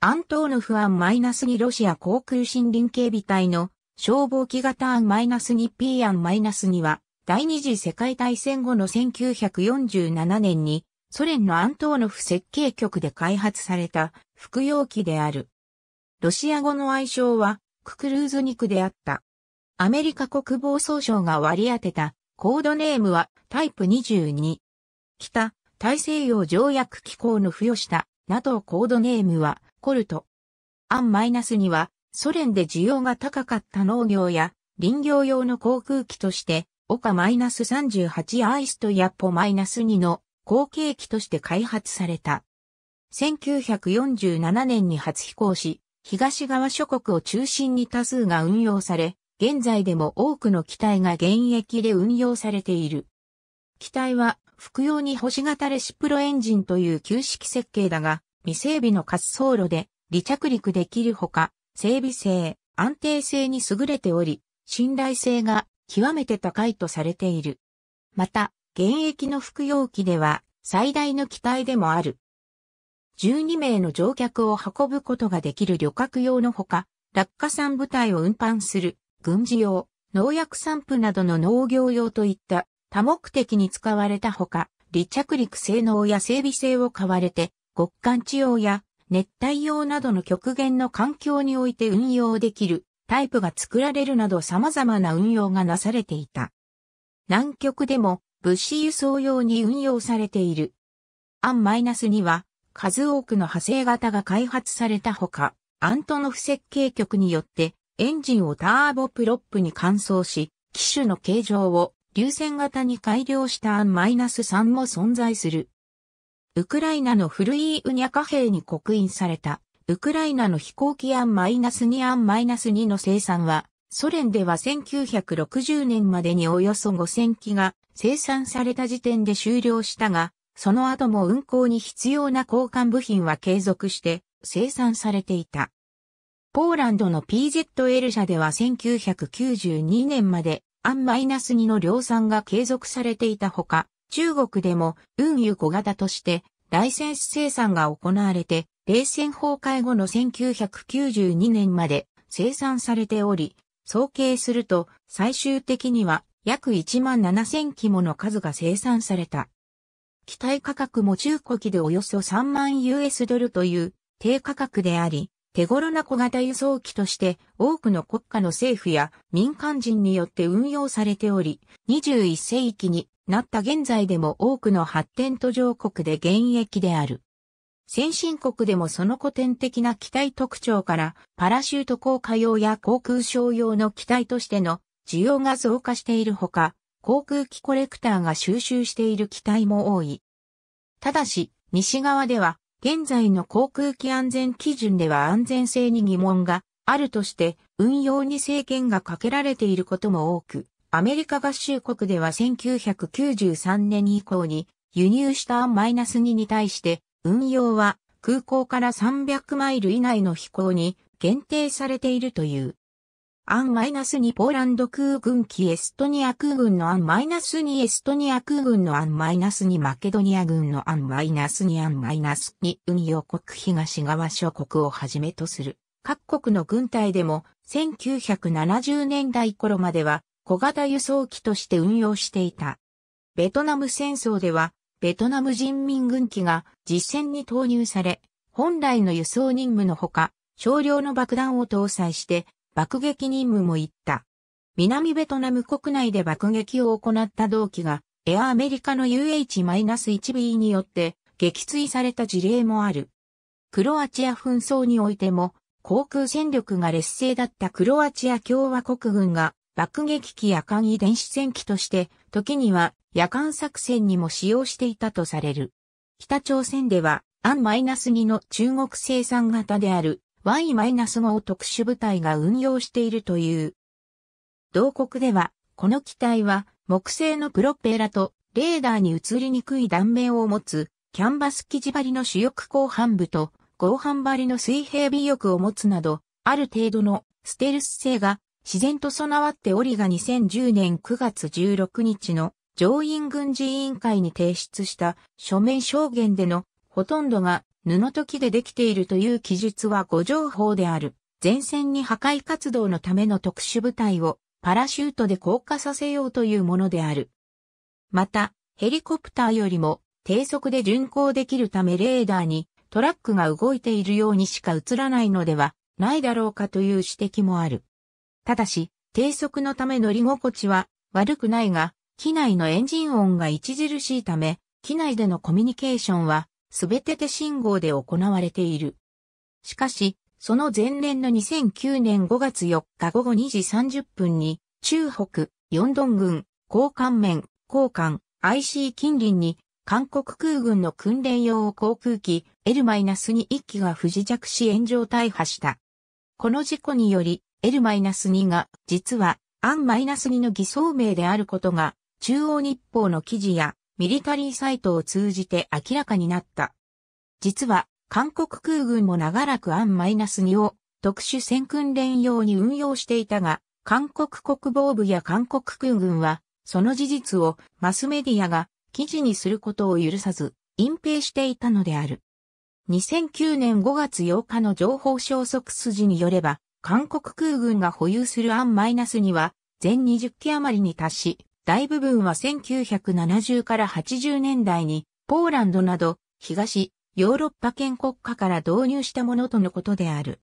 アントーノフアンマイナス2ロシア航空森林警備隊の消防機型アンマイナス2 P アンマイナス2は第二次世界大戦後の1947年にソ連のアントーノフ設計局で開発された副用機である。ロシア語の愛称はククルーズ肉であった。アメリカ国防総省が割り当てたコードネームはタイプ22。北大西洋条約機構の付与した NATO コードネームはコルト。アス -2 は、ソ連で需要が高かった農業や林業用の航空機として、オカ -38 アイストやポ -2 の後継機として開発された。1947年に初飛行し、東側諸国を中心に多数が運用され、現在でも多くの機体が現役で運用されている。機体は、服用に星型レシプロエンジンという旧式設計だが、未整備の滑走路で離着陸できるほか、整備性、安定性に優れており、信頼性が極めて高いとされている。また、現役の服用機では最大の機体でもある。12名の乗客を運ぶことができる旅客用のほか、落下産部隊を運搬する、軍事用、農薬散布などの農業用といった多目的に使われたほか、離着陸性能や整備性を買われて極寒地用や熱帯用などの極限の環境において運用できるタイプが作られるなど様々な運用がなされていた。南極でも物資輸送用に運用されている。アンマイナスには数多くの派生型が開発されたほか、アントノフ設計局によってエンジンをターボプロップに換装し、機種の形状を流線型に改良したアンマイナス -3 も存在する。ウクライナの古いウニャ貨幣に刻印された、ウクライナの飛行機アンマイナス2アンマイナス2の生産は、ソ連では1960年までにおよそ5000機が生産された時点で終了したが、その後も運行に必要な交換部品は継続して生産されていた。ポーランドの PZL 社では1992年までアンマイナス2の量産が継続されていたほか、中国でも運輸小型としてライセンス生産が行われて、冷戦崩壊後の1992年まで生産されており、総計すると最終的には約1万7000機もの数が生産された。機体価格も中古機でおよそ3万 US ドルという低価格であり、手頃な小型輸送機として多くの国家の政府や民間人によって運用されており、21世紀になった現在でも多くの発展途上国で現役である。先進国でもその古典的な機体特徴からパラシュート効果用や航空商用の機体としての需要が増加しているほか、航空機コレクターが収集している機体も多い。ただし、西側では、現在の航空機安全基準では安全性に疑問があるとして、運用に制限がかけられていることも多く、アメリカ合衆国では1993年以降に輸入した A-2 に対して運用は空港から300マイル以内の飛行に限定されているという。アン -2 ポーランド空軍機エストニア空軍のアン -2 エストニア空軍のアン -2 マケドニア軍のアン -2 アン -2 運用国東側諸国をはじめとする各国の軍隊でも1970年代頃までは小型輸送機として運用していた。ベトナム戦争では、ベトナム人民軍機が実戦に投入され、本来の輸送任務のほか、少量の爆弾を搭載して爆撃任務も行った。南ベトナム国内で爆撃を行った同機が、エアアメリカの UH-1B によって撃墜された事例もある。クロアチア紛争においても、航空戦力が劣勢だったクロアチア共和国軍が爆撃機や間遺伝子戦機として、時には夜間作戦にも使用していたとされる。北朝鮮では、アン -2 の中国生産型である Y-5 を特殊部隊が運用しているという。同国では、この機体は木製のプロペラとレーダーに映りにくい断面を持つキャンバス生地張りの主翼後半部と合板張りの水平尾翼を持つなど、ある程度のステルス性が自然と備わっておりが2010年9月16日の上院軍事委員会に提出した書面証言でのほとんどが布時でできているという記述は誤情報である。前線に破壊活動のための特殊部隊をパラシュートで降下させようというものである。また、ヘリコプターよりも低速で巡航できるためレーダーにトラックが動いているようにしか映らないのではないだろうかという指摘もある。ただし、低速のため乗り心地は悪くないが、機内のエンジン音が著しいため、機内でのコミュニケーションは、すべて手信号で行われている。しかし、その前年の2009年5月4日午後2時30分に、中北、ヨンドン軍、交換面、交換、IC 近隣に、韓国空軍の訓練用航空機 L-2 機が不時着し炎上大破した。この事故により、L-2 が実はアン -2 の偽装名であることが中央日報の記事やミリタリーサイトを通じて明らかになった。実は韓国空軍も長らくアン -2 を特殊戦訓練用に運用していたが、韓国国防部や韓国空軍はその事実をマスメディアが記事にすることを許さず隠蔽していたのである。2009年5月8日の情報消息筋によれば、韓国空軍が保有するアン -2 は全20機余りに達し、大部分は1970から80年代にポーランドなど東ヨーロッパ圏国家から導入したものとのことである。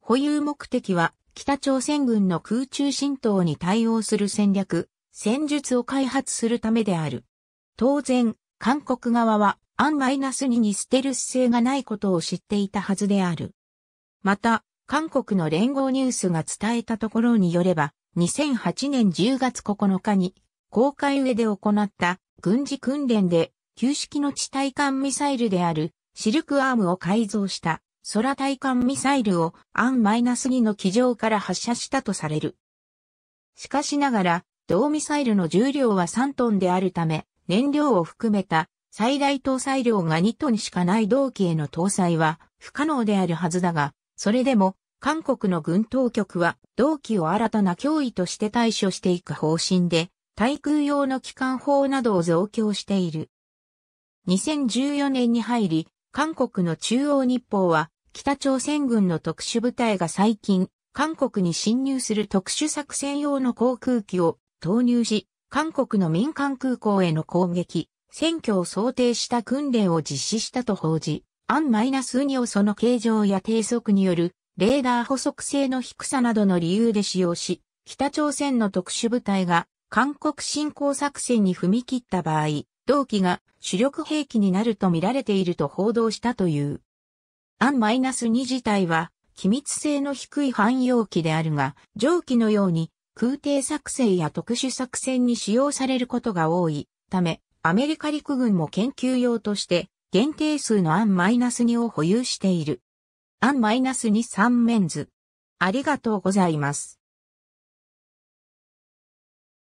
保有目的は北朝鮮軍の空中浸透に対応する戦略、戦術を開発するためである。当然、韓国側はアン -2 にステルス性がないことを知っていたはずである。また、韓国の連合ニュースが伝えたところによれば、2008年10月9日に、公開上で行った軍事訓練で、旧式の地対艦ミサイルであるシルクアームを改造した空対艦ミサイルをアン -2 の機上から発射したとされる。しかしながら、同ミサイルの重量は3トンであるため、燃料を含めた最大搭載量が2トンしかない同機への搭載は不可能であるはずだが、それでも、韓国の軍当局は、同期を新たな脅威として対処していく方針で、対空用の機関砲などを増強している。2014年に入り、韓国の中央日報は、北朝鮮軍の特殊部隊が最近、韓国に侵入する特殊作戦用の航空機を投入し、韓国の民間空港への攻撃、選挙を想定した訓練を実施したと報じ、アンマイナス -2 をその形状や低速によるレーダー補足性の低さなどの理由で使用し、北朝鮮の特殊部隊が韓国侵攻作戦に踏み切った場合、同期が主力兵器になると見られていると報道したという。アンマイナス -2 自体は機密性の低い汎用機であるが、上記のように空挺作戦や特殊作戦に使用されることが多いため、アメリカ陸軍も研究用として限定数のアンマイナス -2 を保有している。アンマイナ -2 3メンズ。ありがとうございます。